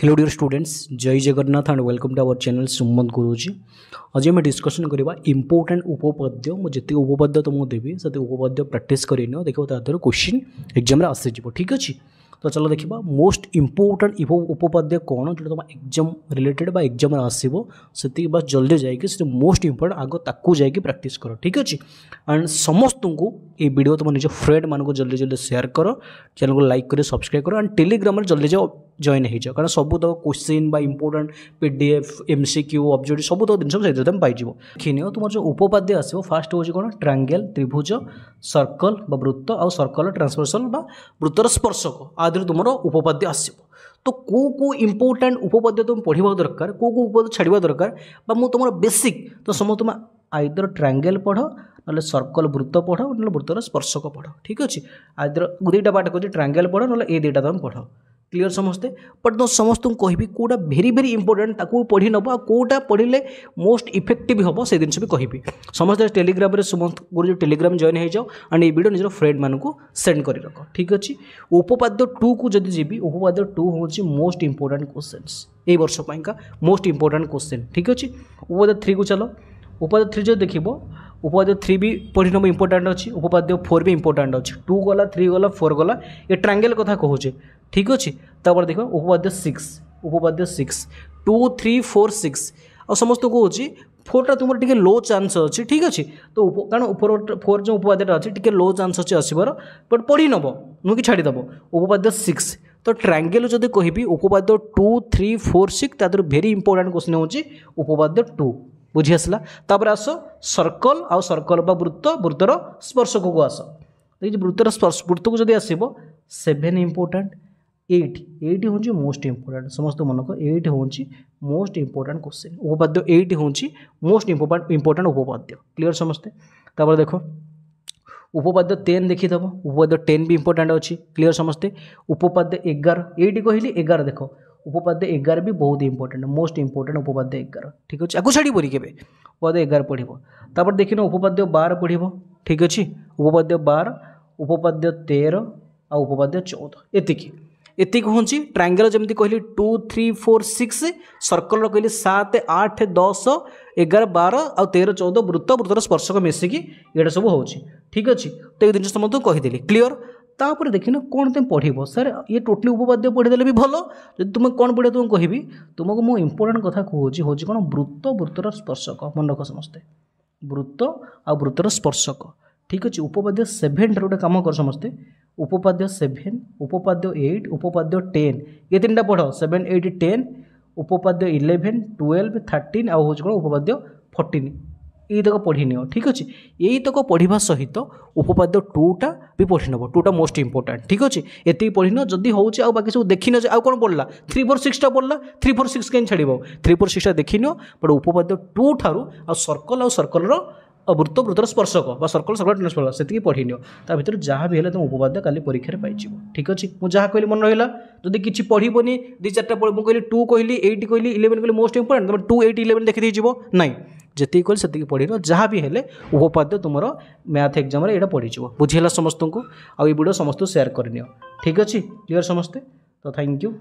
hello dear students जय Jagannath and welcome to our channel Sumant गुरुजी आज आम डिस्कसन करवा इंपोर्टाट उपपाद्य मुझे उपाद्य तुमको देवी से उपपाद्य प्राक्ट करनी देख तर क्वेश्चन एक्जाम आसीज ठीक अच्छे तो चलो देखा मोस्ट इंपोर्टाट उपाद्य कौन जो तुम एक्जाम रिलेटेड बा एक्जाम आसो से बस जल्दी जाकि मोस्ट इंपोर्टां आगे जाइए प्राक्ट कर ठीक अच्छे एंड समस्त को ये भिड तुम निज फ्रेंड मानक जल्दी जल्दी सेयार कर चैनल को लाइक कर सब्सक्राइब कर एंड टेलीग्राम जल्दी जाओ ଜଏନ୍ ହେଇଯିବ କାରଣ ସବୁତକ କୋଶ୍ଚିନ୍ ବା important P D F M C Q objective ସବୁତକ ଜିନିଷ ସେଥିରେ ତୁମେ ପାଇଯିବ ଦେଖିନିଅ ତୁମର ଯେଉଁ ଉପପାଦ୍ୟ ଆସିବ ଫାଷ୍ଟ ହେଉଛି କ'ଣ ଟ୍ରାଙ୍ଗେଲ୍ ତ୍ରିଭୁଜ ସର୍କଲ୍ ବା ବୃତ୍ତ ଆଉ ସର୍କଲ୍ ଟ୍ରାନ୍ସପର୍ସନ୍ ବା ବୃତ୍ତର ସ୍ପର୍ଶକ ଆଦିରୁ ତୁମର ଉପପାଦ୍ୟ ଆସିବ ତ କେଉଁ କେଉଁ ଇମ୍ପୋର୍ଟାଣ୍ଟ ଉପପାଦ୍ୟ ତୁମେ ପଢ଼ିବା ଦରକାର କେଉଁ କେଉଁ ଉପପାଦ୍ୟ ଛାଡ଼ିବା ଦରକାର ବା ମୁଁ ତୁମର ବେସିକ୍ ତ ସମସ୍ତେ ତୁମେ ଆଇଦର ଟ୍ରାଙ୍ଗେଲ୍ ପଢ଼ ନହେଲେ ସର୍କଲ୍ ବୃତ୍ତ ପଢ଼ ନହେଲେ ବୃତ୍ତର ସ୍ପର୍ଶକ ପଢ଼ ଠିକ୍ ଅଛି ଆଇଦର ଦୁଇଟା ପାଠ କରୁଛି ଟ୍ରାଙ୍ଗେଲ୍ ପଢ଼ ନହେଲେ ଏ ଦୁଇଟା ତୁମେ ପଢ଼ क्लीयर समस्ते बट तो समस्त कहबी कौटा भेरी भेरी इंपोर्टाट ताकू पढ़ी नब आ कौटा पढ़ले मोस्ट इफेक्टिव हम से जिनस भी कहबी समस्त टेलीग्राम समस्त जो टेलीग्राम जॉन हो जाओ एंड ये भिड निजर फ्रेंड मानक सेंड कर रख ठीक अच्छे उपपाद्य टू को जब जी उपपाद्य टू हूँ मोस्ट इंपोर्टाट क्वेश्चन ये वर्ष मोस्ट इंपोर्टाट क्वेश्चन ठीक अच्छे उपपाद्य थ्री को चलो उपाध्याय थ्री जो देख উপপাদ্য থ্রি বি পরিণম ইম্পর্টাট অছি উপপাদ্য ফোর বি ইম্পর্টাট অছি টু গলা থ্রি গলা ফোর গলা এ ট্রাঙ্গেল কথা কহুছে ঠিক অছি তারপরে দেখ উপপাদ্য সিক্স উপপাদ্য six two three four six ଆଉ ସମସ୍ତଙ୍କୁ କହୁଛି ଫୋର୍ଟା ତୁମର ଟିକେ ଲୋ ଚାନ୍ସ ଅଛି ଠିକ୍ ଅଛି ତ କାରଣ ଉପର ଫୋର୍ ଯେଉଁ ଉପପାଦ୍ୟଟା ଅଛି ଟିକେ ଲୋ ଚାନ୍ସ ଅଛି ଆସିବାର ବଟ୍ ପଢ଼ି ନେବ ନୁହେଁ କି ଛାଡ଼ିଦେବ ଉପପାଦ୍ୟ ସିକ୍ସ ତ ଟ୍ରାଙ୍ଗେଲ ଯଦି କହିବି ଉପପାଦ୍ୟ ଟୁ ଥ୍ରୀ ଫୋର୍ ସିକ୍ସ ତା ଦେହରୁ ଭେରି ଇମ୍ପୋର୍ଟାଣ୍ଟ କ୍ୱେଶ୍ଚିନ୍ ହେଉଛି ଉପପାଦ୍ୟ ଟୁ बुझी आसला तापर आस सर्कल आ सर्कल वृत्त वृत्तर स्पर्शक को आस वृत्तर स्पर्श वृत्त को जब आस सेभेन इंपोर्टाट एट एट हूँ मोस्ट इंपोर्टाट समस्त मनक एट हूँ मोस्ट इंपोर्टाट क्वेश्चन उपाद्य एट हूँ मोस्ट इंपोर्टाट इंपोर्टाट उपाद्य क्लीयर समस्ते देख उपाद्य टेन देखीदेव उपाद्य टेन भी इंपोर्टाट अच्छी क्लीयर समस्ते उपाद्य एगार एट कहली एगार देख उपाद्य एगार भी बहुत इंपोर्टाट मोस्ट इंपोर्टाट उपाद्य एगार ठीक अच्छे या छाड़ी के उपाद्य एगार पढ़ तापर ना उपाद्य बार पढ़ ठीक अच्छे उपाद्य बार उपाद्य तेर आपाद्य चौदह एतिक हूँ ट्राइंगल जमी कहली two three four six circle कहली सात आठ दस एगार बार आ तेर चौदह वृत्त वृत्तर स्पर्शक मिसिकी ये सब हो ठीक अच्छे तो ये जिन समय कहीदेली क्लीअर ତାପରେ ଦେଖିନ କ'ଣ ତୁମେ ପଢ଼ିବ ସାର୍ ଇଏ ଟୋଟାଲି ଉପବାଦ୍ୟ ପଢ଼ିଦେଲେ ବି ଭଲ ଯଦି ତୁମେ କ'ଣ ପଢ଼ିବ ତୁମକୁ କହିବି ତୁମକୁ ମୁଁ ଇମ୍ପୋର୍ଟାଣ୍ଟ କଥା କହୁଛି ହେଉଛି କ'ଣ ବୃତ୍ତ ବୃତ୍ତର ସ୍ପର୍ଶକ ମନେ ରଖ ସମସ୍ତେ ବୃତ୍ତ ଆଉ ବୃତ୍ତର ସ୍ପର୍ଶକ ଠିକ୍ ଅଛି ଉପପାଦ୍ୟ ସେଭେନ୍ଟାରେ ଗୋଟେ କାମ କର ସମସ୍ତେ ଉପପାଦ୍ୟ ସେଭେନ୍ ଉପପାଦ୍ୟ ଏଇଟ୍ ଉପପାଦ୍ୟ ଟେନ୍ ଏ ତିନିଟା ପଢ଼ ସେଭେନ୍ ଏଇଟ୍ ଟେନ୍ ଉପପାଦ୍ୟ ଇଲେଭେନ୍ ଟୁଏଲ୍ଭ ଥାର୍ଟିନ୍ ଆଉ ହେଉଛି କ'ଣ ଉପପାଦ୍ୟ ଫର୍ଟିନ୍ ଏଇତକ ପଢ଼ି ନିଅ ଠିକ୍ ଅଛି ଏଇତକ ପଢ଼ିବା ସହିତ ଉପପାଦ୍ୟ ଟୁଟା ବି ପଢ଼ି ନେବ ଟୁଟା ମୋଷ୍ଟ ଇମ୍ପୋର୍ଟାଣ୍ଟ ଠିକ୍ ଅଛି ଏତିକି ପଢ଼ି ନିଅ ଯଦି ହେଉଛି ଆଉ ବାକି ସବୁ ଦେଖିନିଅ ଯେ ଆଉ କ'ଣ ପଢ଼ିଲା ଥ୍ରୀ ଫୋର୍ ସିକ୍ସଟା ପଢ଼ିଲା ଥ୍ରୀ ଫୋର୍ ସିକ୍ସ କାହିଁ ଛାଡ଼ିବ ଥ୍ରୀ ଫୋର୍ ସିକ୍ସଟା ଦେଖିନିଅ ବଟ୍ ଉପପାଦ୍ୟ ଟୁ ଠାରୁ ଆଉ ସର୍କଲ୍ ଆଉ ସର୍କଲ୍ର ବୃତ୍ତ ବୃତ୍ତର ସ୍ପର୍ଶକ ବା ସର୍କଲ ସର୍କଲ ଟ୍ରାନ୍ସଫର ସେତିକି ପଢ଼ି ନିଅ ତା ଭିତରେ ଯାହା ବି ହେଲେ ତୁମ ଉପବାଦ୍ୟ କାଲି ପରୀକ୍ଷାରେ ପାଇଯିବ ଠିକ୍ ଅଛି ମୁଁ ଯାହା କହିଲି ମନେ ରହିଲା ଯଦି କିଛି ପଢ଼ିବନି ଦୁଇ ଚାରିଟା ମୁଁ କହିଲି ଟୁ କହିଲି ଏଇଟ୍ କହିଲି ଇଲେଭେନ୍ କହିଲି ମୋଷ୍ଟ ଇମ୍ପୋର୍ଟାଣ୍ଟ ତୁମେ ଟୁ ଏଇଟ୍ ଇଲେଭେନ୍ ଦେଖିଦେଇଯିବ ନାହିଁ ଯେତିକି କହିଲି ସେତିକି ପଢ଼ିବ ଯାହା ବି ହେଲେ ଉପପାଦ୍ୟ ତୁମର ମ୍ୟାଥ୍ ଏକ୍ଜାମ୍ରେ ଏଇଟା ପଡ଼ିଯିବ ବୁଝିହେଲା ସମସ୍ତଙ୍କୁ ଆଉ ଏ ଭିଡ଼ିଓ ସମସ୍ତଙ୍କୁ ସେୟାର କରିନିଅ ଠିକ୍ ଅଛି କ୍ଲିଅର୍ ସମସ୍ତେ ତ ଥ୍ୟାଙ୍କ ୟୁ